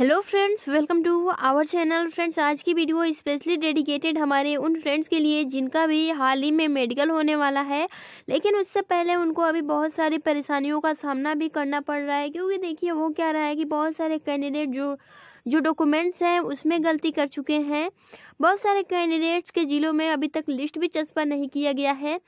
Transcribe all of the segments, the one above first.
hello friends welcome to our channel friends आज की video specially dedicated हमारे उन फ्रेंड्स के लिए जिनका भी हाल ही में मेडिकल होने वाला है लेकिन उससे पहले उनको अभी बहुत सारी परेशानियों का सामना भी करना पड़ रहा है क्योंकि देखिए वो क्या रहा है कि बहुत सारे कैंडिडेट जो जो डॉक्यूमेंट्स हैं उसमें गलती कर चुके हैं बहुत सारे कैंडिडेट्स के ज़िलों में अभी तक लिस्ट भी चस्पा नहीं किया गया है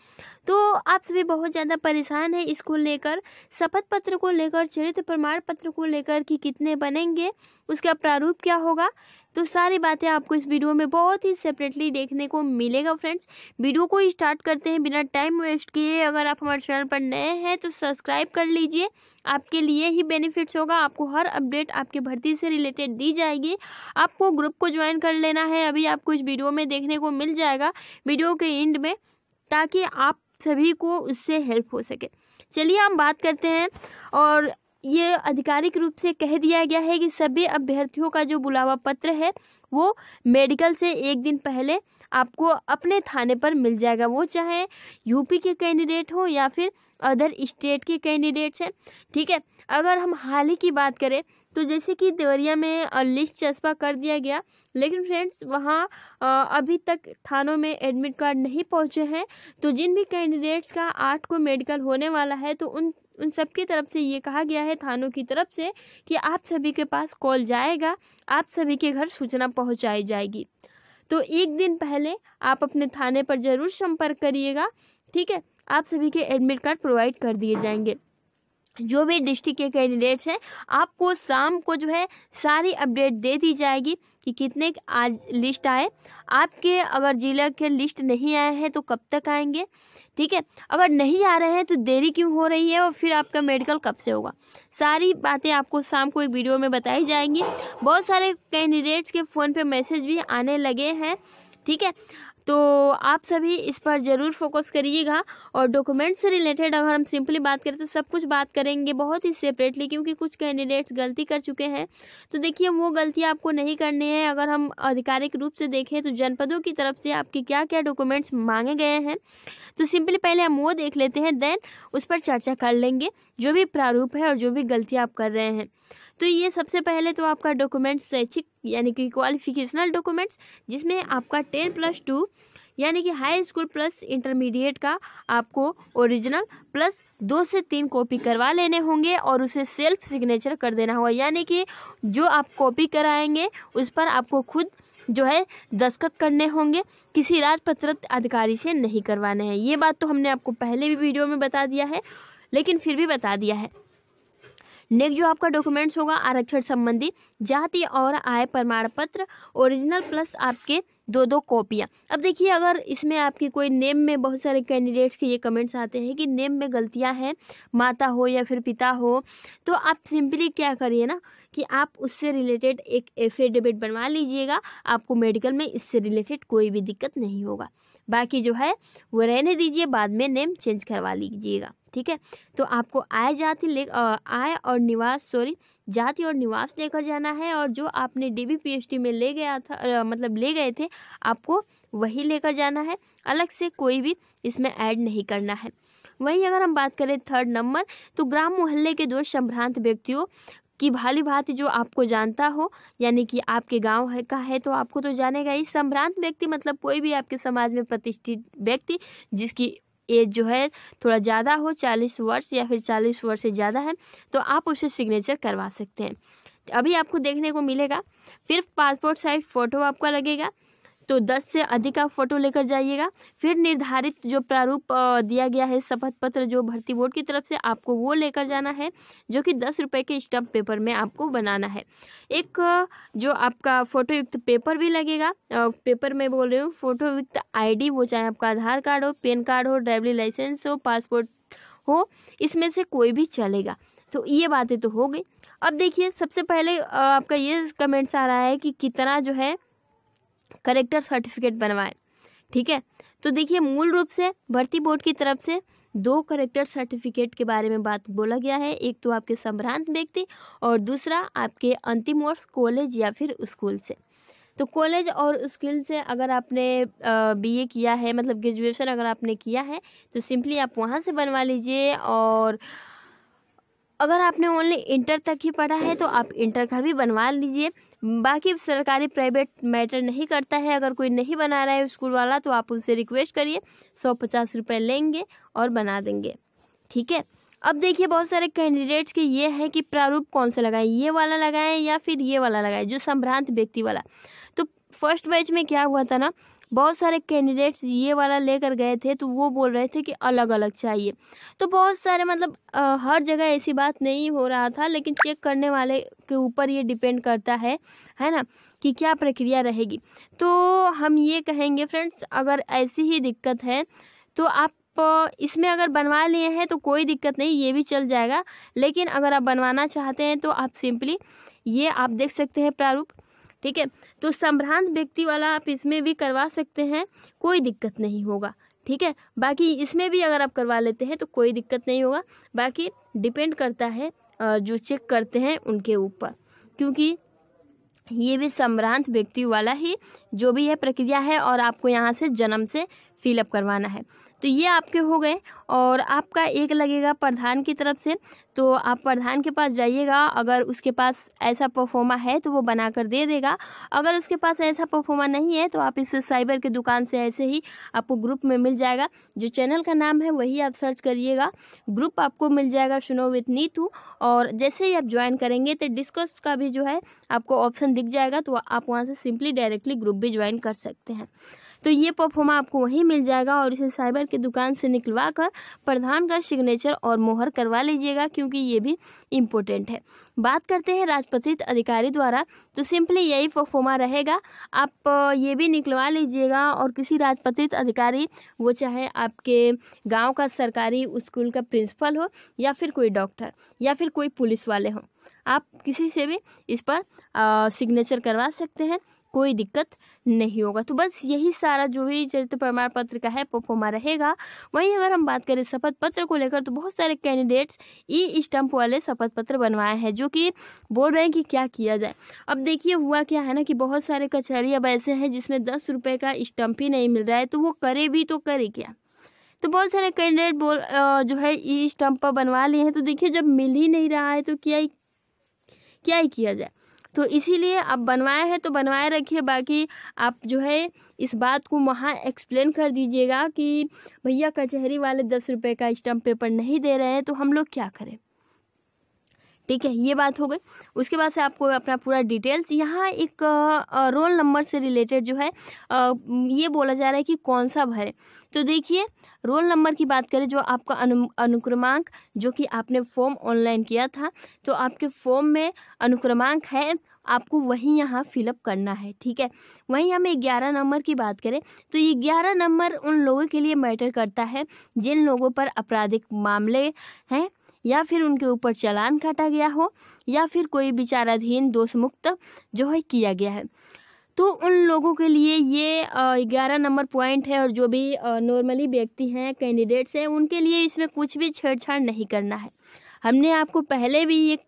तो आप सभी बहुत ज़्यादा परेशान हैं इसको लेकर शपथ पत्र को लेकर चरित्र प्रमाण पत्र को लेकर कि कितने बनेंगे उसका प्रारूप क्या होगा तो सारी बातें आपको इस वीडियो में बहुत ही सेपरेटली देखने को मिलेगा फ्रेंड्स वीडियो को स्टार्ट करते हैं बिना टाइम वेस्ट किए अगर आप हमारे चैनल पर नए हैं तो सब्सक्राइब कर लीजिए आपके लिए ही बेनिफिट्स होगा आपको हर अपडेट आपके भर्ती से रिलेटेड दी जाएगी आपको ग्रुप को ज्वाइन कर लेना है अभी आपको इस वीडियो में देखने को मिल जाएगा वीडियो के एंड में ताकि आप सभी को उससे हेल्प हो सके चलिए हम बात करते हैं और ये आधिकारिक रूप से कह दिया गया है कि सभी अभ्यर्थियों का जो बुलावा पत्र है वो मेडिकल से एक दिन पहले आपको अपने थाने पर मिल जाएगा वो चाहे यूपी के कैंडिडेट हो या फिर अदर स्टेट के कैंडिडेट्स हैं ठीक है अगर हम हाल ही की बात करें तो जैसे कि देवरिया में लिस्ट चस्पा कर दिया गया लेकिन फ्रेंड्स वहाँ अभी तक थानों में एडमिट कार्ड नहीं पहुँचे हैं तो जिन भी कैंडिडेट्स का आठ को मेडिकल होने वाला है तो उन उन सब की तरफ से ये कहा गया है थानों की तरफ से कि आप सभी के पास कॉल जाएगा आप सभी के घर सूचना पहुँचाई जाएगी तो एक दिन पहले आप अपने थाने पर ज़रूर संपर्क करिएगा ठीक है आप सभी के एडमिट कार्ड प्रोवाइड कर दिए जाएंगे जो भी डिस्ट्रिक्ट के कैंडिडेट्स हैं आपको शाम को जो है सारी अपडेट दे दी जाएगी कि कितने आज लिस्ट आए आपके अगर ज़िला के लिस्ट नहीं आए हैं तो कब तक आएंगे ठीक है अगर नहीं आ रहे हैं तो देरी क्यों हो रही है और फिर आपका मेडिकल कब से होगा सारी बातें आपको शाम को एक वीडियो में बताई जाएंगी बहुत सारे कैंडिडेट्स के फ़ोन पे मैसेज भी आने लगे हैं ठीक है तो आप सभी इस पर ज़रूर फोकस करिएगा और डॉक्यूमेंट से रिलेटेड अगर हम सिंपली बात करें तो सब कुछ बात करेंगे बहुत ही सेपरेटली क्योंकि कुछ कैंडिडेट्स गलती कर चुके हैं तो देखिए वो गलतियाँ आपको नहीं करनी है अगर हम आधिकारिक रूप से देखें तो जनपदों की तरफ से आपके क्या क्या डॉक्यूमेंट्स मांगे गए हैं तो सिंपली पहले हम वो देख लेते हैं देन उस पर चर्चा कर लेंगे जो भी प्रारूप है और जो भी गलती आप कर रहे हैं तो ये सबसे पहले तो आपका डॉक्यूमेंट शैक्षिक यानी कि क्वालिफिकेशनल डॉक्यूमेंट्स जिसमें आपका टेन प्लस टू यानी कि हाई स्कूल प्लस इंटरमीडिएट का आपको ओरिजिनल प्लस दो से तीन कॉपी करवा लेने होंगे और उसे सेल्फ सिग्नेचर कर देना होगा यानी कि जो आप कॉपी कराएंगे उस पर आपको खुद जो है दस्खत करने होंगे किसी राजपत्रित अधिकारी से नहीं करवाने हैं ये बात तो हमने आपको पहले भी वीडियो में बता दिया है लेकिन फिर भी बता दिया है नेक्स्ट जो आपका डॉक्यूमेंट्स होगा आरक्षण संबंधी जाति और आय प्रमाण पत्र ओरिजिनल प्लस आपके दो दो कॉपियाँ अब देखिए अगर इसमें आपकी कोई नेम में बहुत सारे कैंडिडेट्स के ये कमेंट्स आते हैं कि नेम में गलतियाँ हैं माता हो या फिर पिता हो तो आप सिंपली क्या करिए ना कि आप उससे रिलेटेड एक एफिडेविट बनवा लीजिएगा आपको मेडिकल में इससे रिलेटेड कोई भी दिक्कत नहीं होगा बाकी जो है वो रहने दीजिए बाद में नेम चेंज करवा लीजिएगा ठीक है तो आपको आय जाति ले आय और निवास सॉरी जाति और निवास लेकर जाना है और जो आपने D B P H D में ले गया था आ, मतलब ले गए थे आपको वही लेकर जाना है अलग से कोई भी इसमें ऐड नहीं करना है वहीं अगर हम बात करें थर्ड नंबर तो ग्राम मोहल्ले के दो संभ्रांत व्यक्तियों की भाली भांति जो आपको जानता हो यानी कि आपके गांव है का है तो आपको तो जानेगा ही संभ्रांत व्यक्ति मतलब कोई भी आपके समाज में प्रतिष्ठित व्यक्ति जिसकी एज जो है थोड़ा ज़्यादा हो चालीस वर्ष या फिर चालीस वर्ष से ज़्यादा है तो आप उसे सिग्नेचर करवा सकते हैं अभी आपको देखने को मिलेगा फिर पासपोर्ट साइज फ़ोटो आपका लगेगा तो दस से अधिक आप फोटो लेकर जाइएगा फिर निर्धारित जो प्रारूप दिया गया है शपथ पत्र जो भर्ती बोर्ड की तरफ से आपको वो लेकर जाना है जो कि दस रुपये के स्टम्प पेपर में आपको बनाना है एक जो आपका फोटोयुक्त पेपर भी लगेगा पेपर में बोल रही हूँ फोटोयुक्त आईडी वो चाहे आपका आधार कार्ड हो पेन कार्ड हो ड्राइवरी लाइसेंस हो पासपोर्ट हो इसमें से कोई भी चलेगा तो ये बातें तो हो गई अब देखिए सबसे पहले आपका ये कमेंट्स आ रहा है कि कितना जो है करेक्टर सर्टिफिकेट बनवाएं ठीक है तो देखिए मूल रूप से भर्ती बोर्ड की तरफ से दो करेक्टर सर्टिफिकेट के बारे में बात बोला गया है एक तो आपके संभ्रांत व्यक्ति और दूसरा आपके अंतिम वर्ष कॉलेज या फिर स्कूल से तो कॉलेज और स्कूल से अगर आपने बीए किया है मतलब ग्रेजुएशन अगर आपने किया है तो सिंपली आप वहाँ से बनवा लीजिए और अगर आपने ओनली इंटर तक ही पढ़ा है तो आप इंटर का भी बनवा लीजिए बाकी सरकारी प्राइवेट मैटर नहीं करता है अगर कोई नहीं बना रहा है स्कूल वाला तो आप उनसे रिक्वेस्ट करिए सौ पचास रुपये लेंगे और बना देंगे ठीक है अब देखिए बहुत सारे कैंडिडेट्स के ये है कि प्रारूप कौन सा लगाएं ये वाला लगाएं या फिर ये वाला लगाएं जो संभ्रांत व्यक्ति वाला तो फर्स्ट बैच में क्या हुआ था ना बहुत सारे कैंडिडेट्स ये वाला लेकर गए थे तो वो बोल रहे थे कि अलग अलग चाहिए तो बहुत सारे मतलब आ, हर जगह ऐसी बात नहीं हो रहा था लेकिन चेक करने वाले के ऊपर ये डिपेंड करता है है ना कि क्या प्रक्रिया रहेगी तो हम ये कहेंगे फ्रेंड्स अगर ऐसी ही दिक्कत है तो आप इसमें अगर बनवा लिए हैं तो कोई दिक्कत नहीं ये भी चल जाएगा लेकिन अगर आप बनवाना चाहते हैं तो आप सिंपली ये आप देख सकते हैं प्रारूप ठीक है तो संभ्रांत व्यक्ति वाला आप इसमें भी करवा सकते हैं कोई दिक्कत नहीं होगा ठीक है बाकी इसमें भी अगर आप करवा लेते हैं तो कोई दिक्कत नहीं होगा बाकी डिपेंड करता है जो चेक करते हैं उनके ऊपर क्योंकि ये भी संभ्रांत व्यक्ति वाला ही जो भी है प्रक्रिया है और आपको यहाँ से जन्म से फिलअप करवाना है तो ये आपके हो गए और आपका एक लगेगा प्रधान की तरफ से तो आप प्रधान के पास जाइएगा अगर उसके पास ऐसा परफॉर्मा है तो वो बना कर दे देगा अगर उसके पास ऐसा परफॉर्मा नहीं है तो आप इस साइबर की दुकान से ऐसे ही आपको ग्रुप में मिल जाएगा जो चैनल का नाम है वही आप सर्च करिएगा ग्रुप आपको मिल जाएगा सुनो विथ नीतू और जैसे ही आप ज्वाइन करेंगे तो डिस्कस का भी जो है आपको ऑप्शन दिख जाएगा तो आप वहाँ से सिंपली डायरेक्टली ग्रुप भी ज्वाइन कर सकते हैं तो ये परफॉर्मा आपको वहीं मिल जाएगा और इसे साइबर की दुकान से निकलवा कर प्रधान का सिग्नेचर और मोहर करवा लीजिएगा क्योंकि ये भी इम्पोर्टेंट है बात करते हैं राजपत्रित अधिकारी द्वारा तो सिंपली यही परफॉर्मा रहेगा आप ये भी निकलवा लीजिएगा और किसी राजपत्रित अधिकारी वो चाहे आपके गाँव का सरकारी स्कूल का प्रिंसिपल हो या फिर कोई डॉक्टर या फिर कोई पुलिस वाले हों आप किसी से भी इस पर सिग्नेचर करवा सकते हैं कोई दिक्कत नहीं होगा तो बस यही सारा जो भी चरित्र प्रमाण पत्र का है पोपोमा रहेगा वहीं अगर हम बात करें शपथ पत्र को लेकर तो बहुत सारे कैंडिडेट्स ई स्टम्प वाले शपथ पत्र बनवाए हैं जो कि बोल रहे हैं कि क्या किया जाए अब देखिए हुआ क्या है ना कि बहुत सारे कचहरी अब ऐसे हैं जिसमें दस रुपये का स्टम्प ही नहीं मिल रहा है तो वो करे भी तो करे क्या तो बहुत सारे कैंडिडेट बोल जो है ई स्टम्प बनवा लिए हैं तो देखिए जब मिल ही नहीं रहा है तो क्या ही क्या ही किया जाए तो इसीलिए आप बनवाए हैं तो बनवाए रखिए बाकी आप जो है इस बात को वहाँ एक्सप्लेन कर दीजिएगा कि भैया कचहरी वाले दस रुपये का स्टम्प पेपर नहीं दे रहे हैं तो हम लोग क्या करें ठीक है ये बात हो गई उसके बाद से आपको अपना पूरा डिटेल्स यहाँ एक रोल नंबर से रिलेटेड जो है ये बोला जा रहा है कि कौन सा भरे तो देखिए रोल नंबर की बात करें जो आपका अनु अनुक्रमांक जो कि आपने फॉर्म ऑनलाइन किया था तो आपके फॉर्म में अनुक्रमांक है आपको वहीं यहाँ फिलअप करना है ठीक है वहीं हमें ग्यारह नंबर की बात करें तो ये ग्यारह नंबर उन लोगों के लिए मैटर करता है जिन लोगों पर आपराधिक मामले हैं या फिर उनके ऊपर चालान काटा गया हो या फिर कोई विचाराधीन दोष मुक्त जो है किया गया है तो उन लोगों के लिए ये ग्यारह नंबर पॉइंट है और जो भी नॉर्मली व्यक्ति हैं कैंडिडेट्स हैं उनके लिए इसमें कुछ भी छेड़छाड़ नहीं करना है हमने आपको पहले भी ये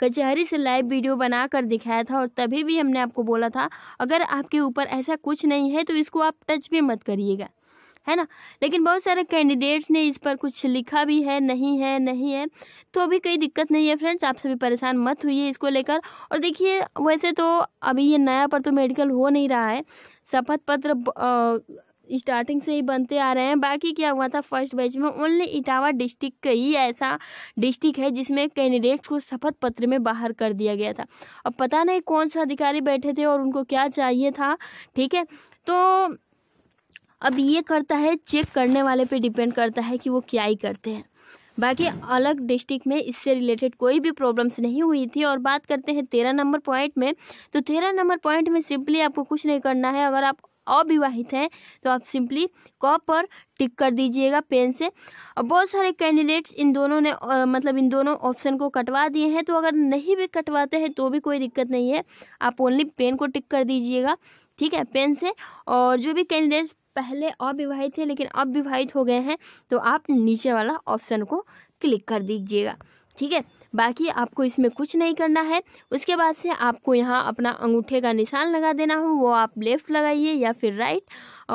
कचहरी से लाइव वीडियो बना कर दिखाया था और तभी भी हमने आपको बोला था अगर आपके ऊपर ऐसा कुछ नहीं है तो इसको आप टच भी मत करिएगा है ना लेकिन बहुत सारे कैंडिडेट्स ने इस पर कुछ लिखा भी है नहीं है नहीं है तो अभी कोई दिक्कत नहीं है फ्रेंड्स आप सभी परेशान मत हुई इसको लेकर और देखिए वैसे तो अभी ये नया पर तो मेडिकल हो नहीं रहा है शपथ पत्र स्टार्टिंग से ही बनते आ रहे हैं बाकी क्या हुआ था फर्स्ट बैच में ओनली इटावा डिस्ट्रिक्ट का ही ऐसा डिस्ट्रिक्ट है जिसमें कैंडिडेट्स को शपथ पत्र में बाहर कर दिया गया था अब पता नहीं कौन सा अधिकारी बैठे थे और उनको क्या चाहिए था ठीक है तो अब ये करता है चेक करने वाले पे डिपेंड करता है कि वो क्या ही करते हैं बाकी अलग डिस्ट्रिक्ट में इससे रिलेटेड कोई भी प्रॉब्लम्स नहीं हुई थी और बात करते हैं तेरह नंबर पॉइंट में तो तेरह नंबर पॉइंट में सिंपली आपको कुछ नहीं करना है अगर आप अविवाहित हैं तो आप सिंपली कॉप पर टिक कर दीजिएगा पेन से और बहुत सारे कैंडिडेट्स इन दोनों ने आ, मतलब इन दोनों ऑप्शन को कटवा दिए हैं तो अगर नहीं भी कटवाते हैं तो भी कोई दिक्कत नहीं है आप ओनली पेन को टिक कर दीजिएगा ठीक है पेन से और जो भी कैंडिडेट्स पहले अविवाहित थे लेकिन अब विवाहित हो गए हैं तो आप नीचे वाला ऑप्शन को क्लिक कर दीजिएगा ठीक है बाकी आपको इसमें कुछ नहीं करना है उसके बाद से आपको यहाँ अपना अंगूठे का निशान लगा देना हो वो आप लेफ़्ट लगाइए या फिर राइट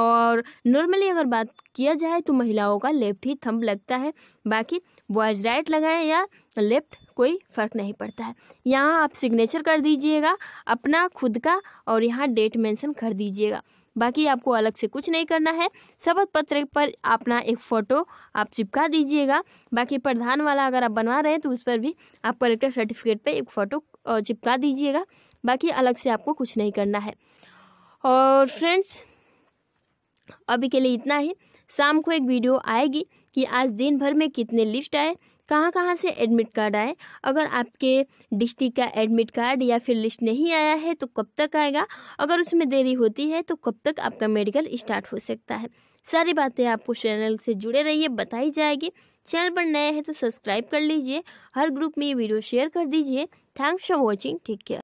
और नॉर्मली अगर बात किया जाए तो महिलाओं का लेफ़्ट ही थंब लगता है बाकी बॉयज राइट लगाएं या लेफ़्ट कोई फ़र्क नहीं पड़ता है यहाँ आप सिग्नेचर कर दीजिएगा अपना खुद का और यहाँ डेट मेंशन कर दीजिएगा बाकी आपको अलग से कुछ नहीं करना है शपथ पत्र पर अपना एक फ़ोटो आप चिपका दीजिएगा बाकी प्रधान वाला अगर आप बनवा रहे हैं तो उस पर भी आप कलेक्टर सर्टिफिकेट पर एक फ़ोटो चिपका दीजिएगा बाकी अलग से आपको कुछ नहीं करना है और फ्रेंड्स अभी के लिए इतना ही शाम को एक वीडियो आएगी कि आज दिन भर में कितने लिस्ट आए कहाँ कहाँ से एडमिट कार्ड आए अगर आपके डिस्ट्रिक्ट का एडमिट कार्ड या फिर लिस्ट नहीं आया है तो कब तक आएगा अगर उसमें देरी होती है तो कब तक आपका मेडिकल स्टार्ट हो सकता है सारी बातें आपको चैनल से जुड़े रहिए बताई जाएगी चैनल पर नए हैं तो सब्सक्राइब कर लीजिए हर ग्रुप में ये वीडियो शेयर कर दीजिए thanks for watching take care